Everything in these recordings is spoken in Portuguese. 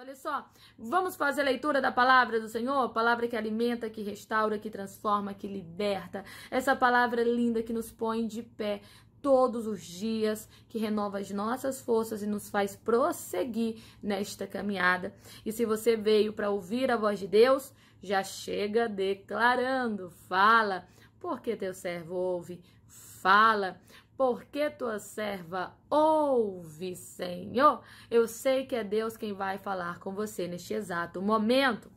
Olha só, vamos fazer a leitura da palavra do Senhor, palavra que alimenta, que restaura, que transforma, que liberta. Essa palavra linda que nos põe de pé todos os dias, que renova as nossas forças e nos faz prosseguir nesta caminhada. E se você veio para ouvir a voz de Deus, já chega declarando, fala, porque teu servo ouve, fala, porque tua serva ouve, Senhor. Eu sei que é Deus quem vai falar com você neste exato momento.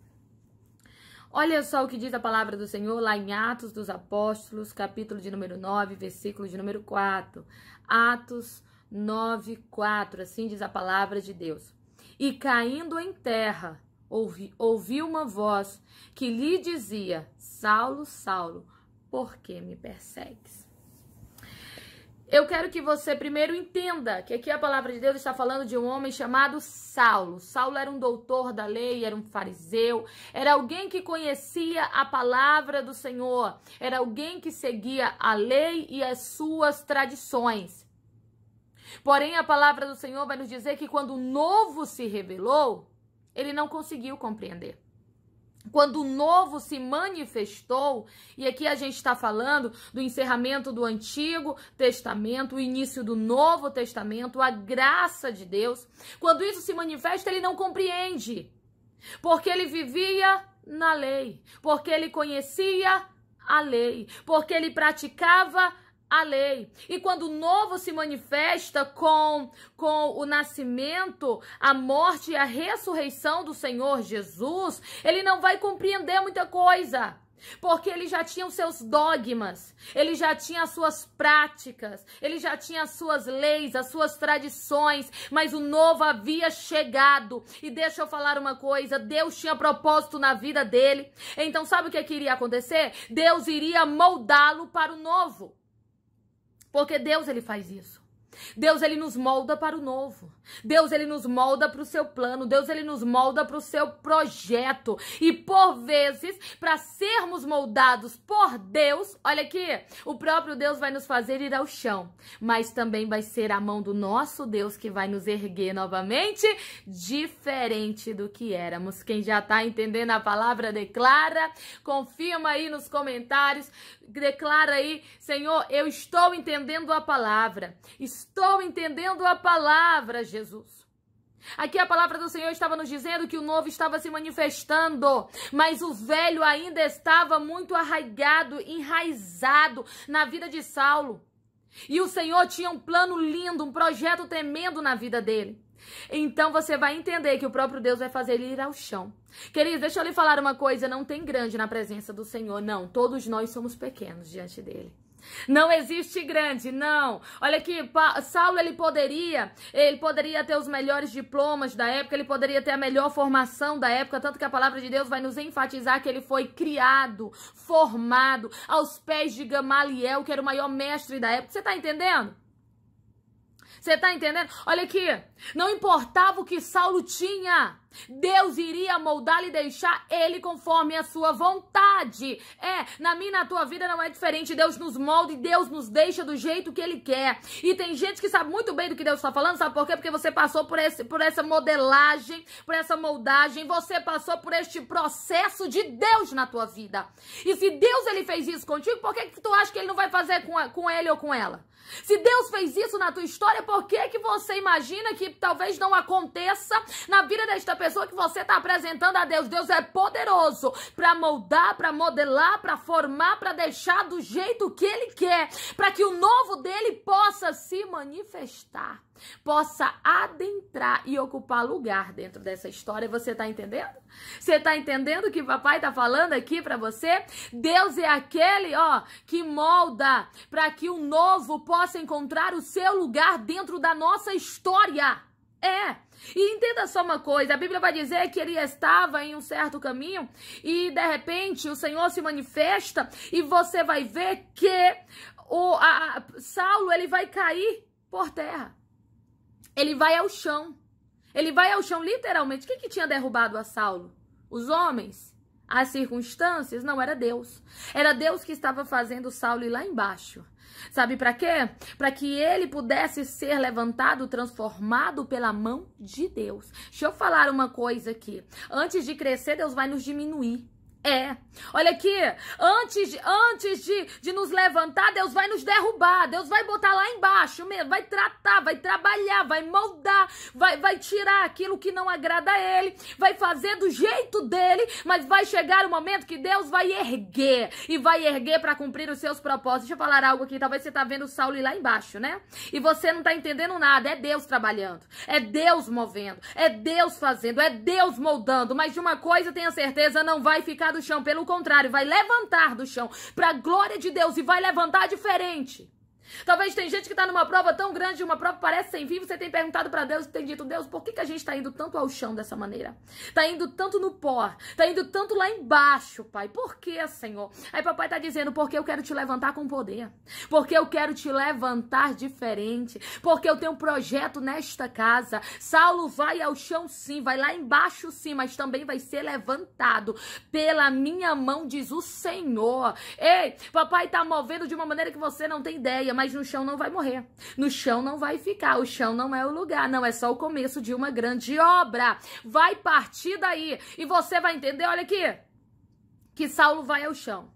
Olha só o que diz a palavra do Senhor lá em Atos dos Apóstolos, capítulo de número 9, versículo de número 4. Atos 9, 4, assim diz a palavra de Deus. E caindo em terra, ouvi, ouvi uma voz que lhe dizia: Saulo, Saulo, por que me persegues? eu quero que você primeiro entenda que aqui a palavra de Deus está falando de um homem chamado Saulo. Saulo era um doutor da lei, era um fariseu, era alguém que conhecia a palavra do Senhor, era alguém que seguia a lei e as suas tradições. Porém, a palavra do Senhor vai nos dizer que quando o novo se revelou, ele não conseguiu compreender quando o novo se manifestou, e aqui a gente está falando do encerramento do Antigo Testamento, o início do Novo Testamento, a graça de Deus, quando isso se manifesta, ele não compreende, porque ele vivia na lei, porque ele conhecia a lei, porque ele praticava a lei. E quando o novo se manifesta com, com o nascimento, a morte e a ressurreição do Senhor Jesus, ele não vai compreender muita coisa. Porque ele já tinha os seus dogmas, ele já tinha as suas práticas, ele já tinha as suas leis, as suas tradições, mas o novo havia chegado. E deixa eu falar uma coisa: Deus tinha propósito na vida dele. Então, sabe o que, é que iria acontecer? Deus iria moldá-lo para o novo. Porque Deus ele faz isso. Deus ele nos molda para o novo. Deus ele nos molda para o seu plano. Deus ele nos molda para o seu projeto. E por vezes, para sermos moldados por Deus, olha aqui, o próprio Deus vai nos fazer ir ao chão, mas também vai ser a mão do nosso Deus que vai nos erguer novamente, diferente do que éramos. Quem já está entendendo a palavra declara, confirma aí nos comentários, declara aí, Senhor, eu estou entendendo a palavra. Estou estou entendendo a palavra, Jesus. Aqui a palavra do Senhor estava nos dizendo que o novo estava se manifestando, mas o velho ainda estava muito arraigado, enraizado na vida de Saulo. E o Senhor tinha um plano lindo, um projeto tremendo na vida dele. Então você vai entender que o próprio Deus vai fazer ele ir ao chão. Queridos, deixa eu lhe falar uma coisa: não tem grande na presença do Senhor, não. Todos nós somos pequenos diante dele. Não existe grande, não. Olha aqui, Saulo ele poderia, ele poderia ter os melhores diplomas da época, ele poderia ter a melhor formação da época, tanto que a palavra de Deus vai nos enfatizar que ele foi criado, formado aos pés de Gamaliel, que era o maior mestre da época. Você tá entendendo? Você tá entendendo? Olha aqui, não importava o que Saulo tinha, Deus iria moldá-lo e deixar ele conforme a sua vontade. É, na minha e na tua vida não é diferente. Deus nos molda e Deus nos deixa do jeito que ele quer. E tem gente que sabe muito bem do que Deus está falando, sabe por quê? Porque você passou por, esse, por essa modelagem, por essa moldagem, você passou por este processo de Deus na tua vida. E se Deus ele fez isso contigo, por que, que tu acha que ele não vai fazer com, com ele ou com ela? Se Deus fez isso na tua história, por que, que você imagina que talvez não aconteça na vida desta pessoa que você está apresentando a Deus? Deus é poderoso para moldar, para modelar, para formar, para deixar do jeito que Ele quer, para que o novo dele possa se manifestar possa adentrar e ocupar lugar dentro dessa história. Você tá entendendo? Você tá entendendo o que papai tá falando aqui para você? Deus é aquele, ó, que molda para que o novo possa encontrar o seu lugar dentro da nossa história. É. E entenda só uma coisa: a Bíblia vai dizer que ele estava em um certo caminho e de repente o Senhor se manifesta e você vai ver que o a, a, Saulo ele vai cair por terra. Ele vai ao chão. Ele vai ao chão literalmente. O que tinha derrubado a Saulo? Os homens? As circunstâncias? Não, era Deus. Era Deus que estava fazendo Saulo ir lá embaixo. Sabe para quê? Para que ele pudesse ser levantado, transformado pela mão de Deus. Deixa eu falar uma coisa aqui. Antes de crescer, Deus vai nos diminuir. É. Olha aqui, antes, antes de, de nos levantar, Deus vai nos derrubar, Deus vai botar lá embaixo mesmo, vai tratar, vai trabalhar, vai moldar, vai, vai tirar aquilo que não agrada a Ele, vai fazer do jeito dele, mas vai chegar o momento que Deus vai erguer e vai erguer para cumprir os seus propósitos. Deixa eu falar algo aqui, talvez você está vendo o Saulo lá embaixo, né? E você não está entendendo nada, é Deus trabalhando, é Deus movendo, é Deus fazendo, é Deus moldando, mas de uma coisa tenha certeza, não vai ficar do chão, pelo contrário, vai levantar do chão para a glória de Deus e vai levantar diferente. Talvez tem gente que está numa prova tão grande, uma prova parece sem fim, você tem perguntado para Deus, tem dito, Deus, por que, que a gente está indo tanto ao chão dessa maneira? Está indo tanto no pó, está indo tanto lá embaixo, Pai. Por que, Senhor? Aí papai está dizendo, porque eu quero te levantar com poder, porque eu quero te levantar diferente, porque eu tenho um projeto nesta casa. Saulo vai ao chão sim, vai lá embaixo sim, mas também vai ser levantado pela minha mão, diz o Senhor. Ei, papai está movendo de uma maneira que você não tem ideia, mas mas no chão não vai morrer. No chão não vai ficar. O chão não é o lugar, não. É só o começo de uma grande obra. Vai partir daí. E você vai entender, olha aqui, que Saulo vai ao chão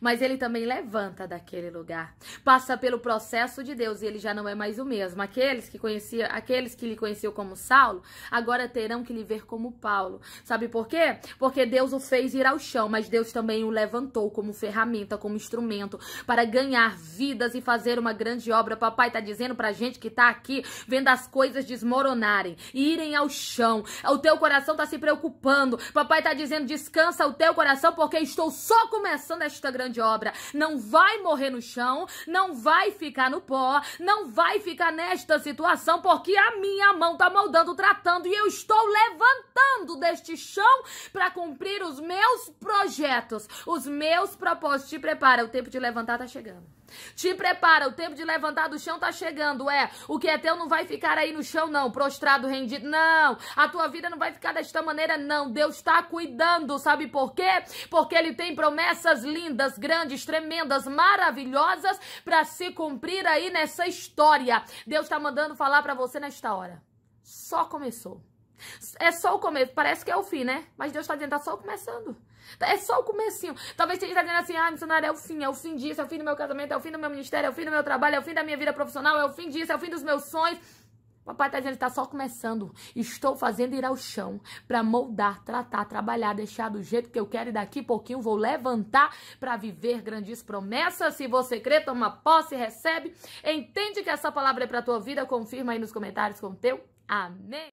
mas ele também levanta daquele lugar. Passa pelo processo de Deus e ele já não é mais o mesmo. Aqueles que conhecia, aqueles que lhe conheciam como Saulo, agora terão que lhe ver como Paulo. Sabe por quê? Porque Deus o fez ir ao chão, mas Deus também o levantou como ferramenta, como instrumento para ganhar vidas e fazer uma grande obra. Papai tá dizendo pra gente que tá aqui vendo as coisas desmoronarem, irem ao chão. O teu coração tá se preocupando. Papai tá dizendo: "Descansa o teu coração porque estou só começando esta grande grande obra não vai morrer no chão, não vai ficar no pó, não vai ficar nesta situação, porque a minha mão está moldando, tratando e eu estou levantando deste chão para cumprir os meus projetos, os meus propósitos. Te prepara, o tempo de levantar está chegando. Te prepara, o tempo de levantar do chão tá chegando, é. O que é teu não vai ficar aí no chão, não, prostrado, rendido, não. A tua vida não vai ficar desta maneira, não. Deus está cuidando, sabe por quê? Porque Ele tem promessas lindas, grandes, tremendas, maravilhosas para se cumprir aí nessa história. Deus está mandando falar para você nesta hora. Só começou. É só o começo, parece que é o fim, né? Mas Deus está dizendo, tá só começando. É só o comecinho. Talvez você esteja tá dizendo assim, ah, missionária, é o fim, é o fim disso, é o fim do meu casamento, é o fim do meu ministério, é o fim do meu trabalho, é o fim da minha vida profissional, é o fim disso, é o fim dos meus sonhos. Papai está dizendo, está só começando. Estou fazendo ir ao chão para moldar, tratar, trabalhar, deixar do jeito que eu quero e daqui pouquinho vou levantar para viver grandes promessas. Se você crê, toma posse, recebe. Entende que essa palavra é para tua vida, confirma aí nos comentários com o teu. Amém.